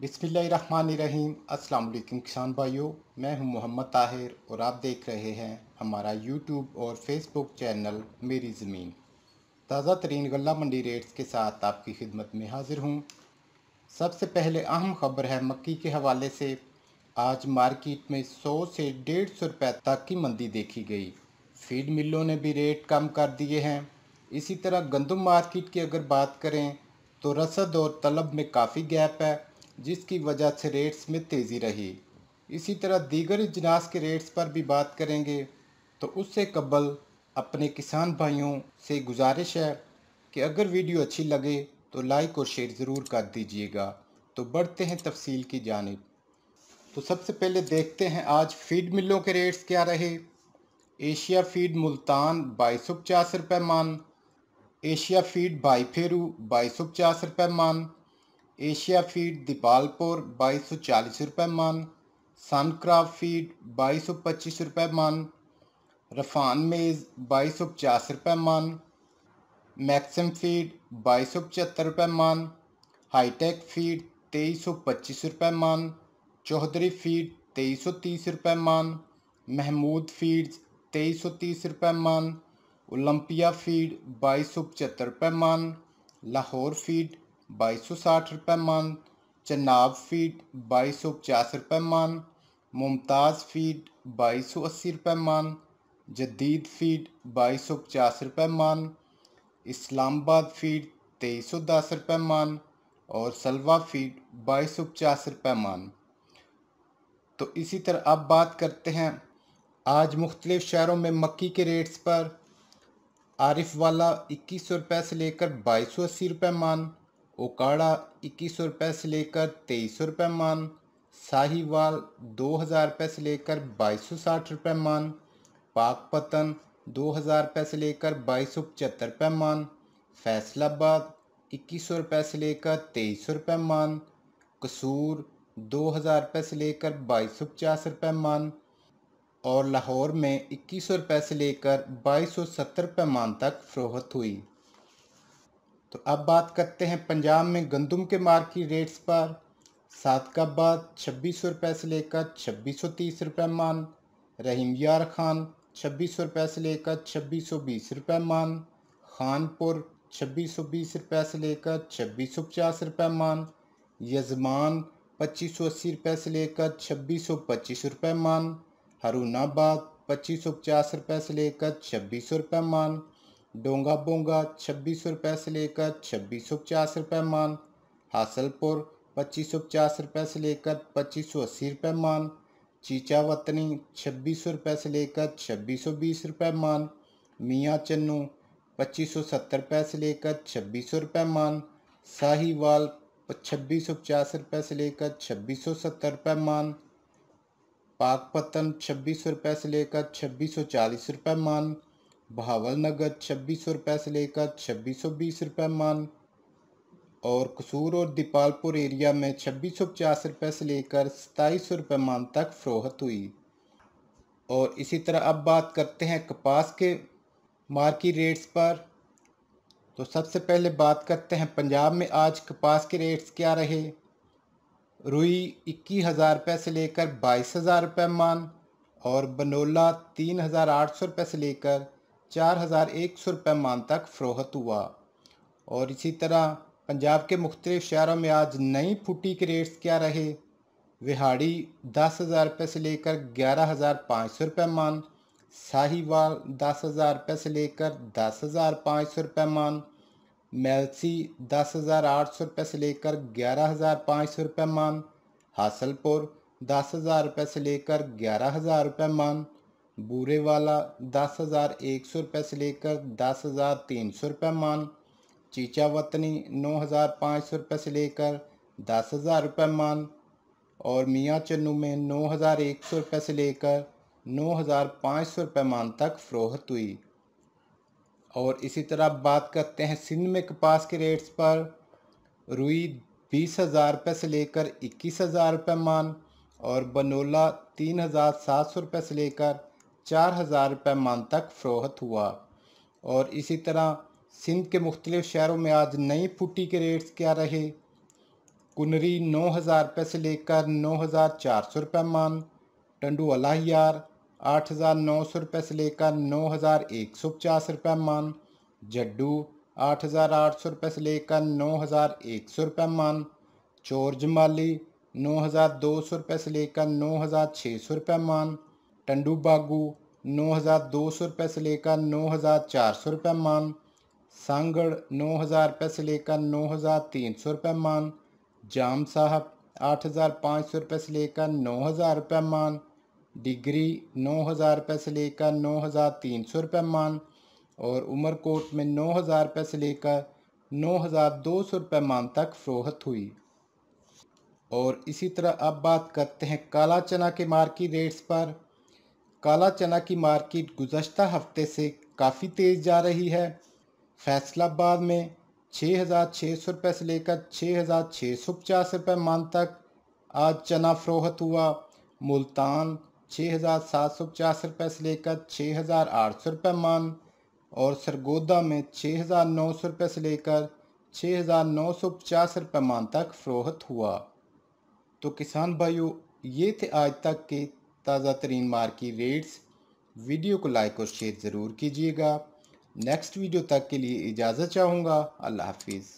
बिसमीम् अल्लाम किसान भाइयों मैं हूं मोहम्मद ताहिर और आप देख रहे हैं हमारा यूट्यूब और फेसबुक चैनल मेरी ज़मीन ताज़ा तरीन गला मंडी रेट्स के साथ आपकी खिदमत में हाजिर हूं सबसे पहले अहम खबर है मक्की के हवाले से आज मार्केट में 100 से डेढ़ सौ रुपये तक की मंदी देखी गई फीड मिलों ने भी रेट कम कर दिए हैं इसी तरह गंदम मार्केट की अगर बात करें तो रसद और तलब में काफ़ी गैप है जिसकी वजह से रेट्स में तेज़ी रही इसी तरह दीगर इजनास के रेट्स पर भी बात करेंगे तो उससे कबल अपने किसान भाइयों से गुजारिश है कि अगर वीडियो अच्छी लगे तो लाइक और शेयर ज़रूर कर दीजिएगा तो बढ़ते हैं तफसील की जानब तो सबसे पहले देखते हैं आज फीड मिलों के रेट्स क्या रहे एशिया फीड मुल्तान बाईस सौ पचास रुपये मान एशिया फीड बाईफेरू बाईस सौ पचास रुपये मान एशिया फीड दीपालपुर बाईस सौ चालीस रुपये मन सनक्राफ्ट फीड बाईस सौ पच्चीस रुपये मन रफान मेज़ बाईस सौ पचास रुपये मन मैक्सिम फीड बाईस सौ पचहत्तर रुपये मन हाईटेक फीड तेईस सौ पच्चीस रुपये मन चौधरी फीड तेईस सौ तीस रुपये मन महमूद फीड्स तेईस सौ तीस रुपये मन ओलंपिया फीड बाईस सौ पचहत्तर रुपये मन लाहौर फीड बाईस सौ साठ रुपये मन चनाब फीड बाईस सौ पचास रुपये मन मुमताज़ फीड बाईस सौ अस्सी रुपये मन जदीद फीड बाईस सौ पचास रुपये मन इस्लामाबाद फीड तेईस सौ दस रुपये मन और सलवा फीड बाईस सौ पचास रुपये मन तो इसी तरह अब बात करते हैं आज मुख्तलिफ़ शहरों में मक्की के रेट्स पर आरिफ वाला इक्कीस सौ रुपये से लेकर बाईस सौ अस्सी रुपये मान ओकाड़ा इक्कीस सौ रुपये से लेकर तेईस सौ रुपये मान साहिवाल दो हज़ार रुपये से लेकर बाईस सौ साठ रुपये मान पाकपतन दो हज़ार रुपये से लेकर बाईस सौ पचहत्तर रुपये मान फैसलाबाद इक्कीस सौ रुपये से लेकर तेईस सौ रुपये मान कसूर दो हज़ार रुपये से लेकर बाईस सौ पचास रुपये मान और लाहौर में इक्कीस सौ रुपये से लेकर बाईस सौ सत्तर रुपये मान तक फ़रोहत हुई तो अब बात करते हैं पंजाब में गंदम के मार्केट रेट्स पर सात का बाद छब्बीस सौ रुपये से लेकर छब्बीस सौ तीस रुपये मान रहीम यार खान छब्बीस सौ रुपये से लेकर छब्बीस सौ बीस रुपये मान खानपुर छब्बीस सौ बीस रुपये से लेकर छब्बीस सौ पचास रुपये मान यजमान पच्चीस सौ अस्सी रुपये से लेकर छब्बीस सौ पच्चीस रुपये मान हरूनाबाद पच्चीस सौ पचास रुपये से लेकर छब्बीस सौ रुपये मान डोंगा बोंगा छब्बीस सौ रुपये से लेकर छब्बीस सौ पचास रुपये मान हासलपुर पच्चीस सौ पचास रुपये से लेकर पच्चीस सौ अस्सी रुपये मान चीचा वतनी छब्बीस सौ रुपये से लेकर छब्बीस सौ बीस रुपये मान मियाँ चन्नू पच्चीस सौ सत्तर रुपये से लेकर छब्बीस सौ रुपये मान शाहीवाल छब्बीस सौ पचास रुपये से लेकर छब्बीस सौ सत्तर रुपये मान पाकपतन छब्बीस सौ रुपये से लेकर छब्बीस सौ चालीस रुपये मान बहावल नगद छब्बीस सौ रुपये से लेकर छब्बीस सौ बीस रुपये मान और कसूर और दीपालपुर एरिया में छब्बीस सौ पचास रुपये से लेकर सताईस सौ रुपये मान तक फ़रोहत हुई और इसी तरह अब बात करते हैं कपास के मार्की रेट्स पर तो सबसे पहले बात करते हैं पंजाब में आज कपास के रेट्स क्या रहे रुई इक्कीस हज़ार रुपये से लेकर बाईस हज़ार रुपये मान और बनोला तीन हज़ार आठ सौ रुपये से लेकर चार हज़ार एक सौ रुपये मान तक फ़रोहत हुआ और इसी तरह पंजाब के मुख्तलिफ शहरों में आज नई फुटी के रेट्स क्या रहे विहाड़ी दस हज़ार रुपये से लेकर ग्यारह हज़ार पाँच सौ रुपये मान साहिवाल दस हज़ार रुपये से लेकर दस हज़ार पाँच सौ रुपये मान मेलसी दस हज़ार आठ सौ रुपये से लेकर ग्यारह हज़ार पाँच सौ रुपये मान हासलपुर दस हज़ार रुपये से लेकर ग्यारह हज़ार रुपये मान बूरे वाला दस हज़ार एक सौ रुपये से लेकर दस हज़ार तीन सौ रुपये मान चीचा वतनी नौ हज़ार पाँच सौ रुपये से लेकर दस हज़ार रुपये मान और मियाँ चन्नू में नौ हज़ार एक सौ रुपये से लेकर नौ हज़ार पाँच सौ रुपये मान तक फ़रोहत हुई और इसी तरह बात करते हैं सिंध में कपास के रेट्स पर रुई बीस हज़ार रुपये से लेकर इक्कीस हज़ार रुपये मान और बनोला तीन हज़ार सात सौ रुपये से लेकर चार हज़ार रुपये मान तक फ़रोहत हुआ और इसी तरह सिंध के मुख्तलिफ़ शहरों में आज नई फुटी के रेट्स क्या रहे कुनरी नौ हज़ार रुपये से लेकर नौ हज़ार चार सौ रुपये मान टंडू अलाहियार आठ हज़ार नौ सौ रुपये से लेकर नौ हज़ार एक सौ पचास रुपये मान जड्डू आठ हज़ार आठ सौ रुपये से लेकर नौ हज़ार एक सौ रुपये मान चोर जमाली नौ हज़ार दो सौ रुपये से लेकर नौ हज़ार छः सौ रुपये मान टंडू बागू नौ हज़ार दो सौ रुपये से लेकर नौ हज़ार चार सौ रुपये मान सांगड़ नौ हज़ार रुपये से लेकर नौ हज़ार तीन सौ रुपये मान जाम साहब आठ हज़ार पाँच सौ रुपये से लेकर नौ हज़ार रुपये मान डिग्री नौ हज़ार रुपये से लेकर नौ हज़ार तीन सौ रुपये मान और उमरकोट में नौ हज़ार रुपये से लेकर नौ हज़ार दो सौ रुपये मान तक फ़रोहत हुई और इसी तरह अब बात करते हैं काला चना के मार्केट रेट्स पर काला चना की मार्केट गुजशत हफ्ते से काफ़ी तेज़ जा रही है फैसलाबाद में छः हज़ार छः सौ रुपये से लेकर छः हज़ार छः सौ पचास रुपये मान तक आज चना फ़रोहत हुआ मुल्तान छः हज़ार सात सौ पचास रुपये से लेकर छः हज़ार आठ सौ रुपये मान और सरगोदा में छः हज़ार नौ सौ रुपये से लेकर छः हज़ार नौ सौ पचास रुपये मान तक फ़रोहत हुआ तो किसान भाइयों ये थे आज तक के ताज़ा तरीन मार्की रेट्स वीडियो को लाइक और शेयर ज़रूर कीजिएगा नेक्स्ट वीडियो तक के लिए इजाज़त चाहूँगा अल्लाह हाफिज़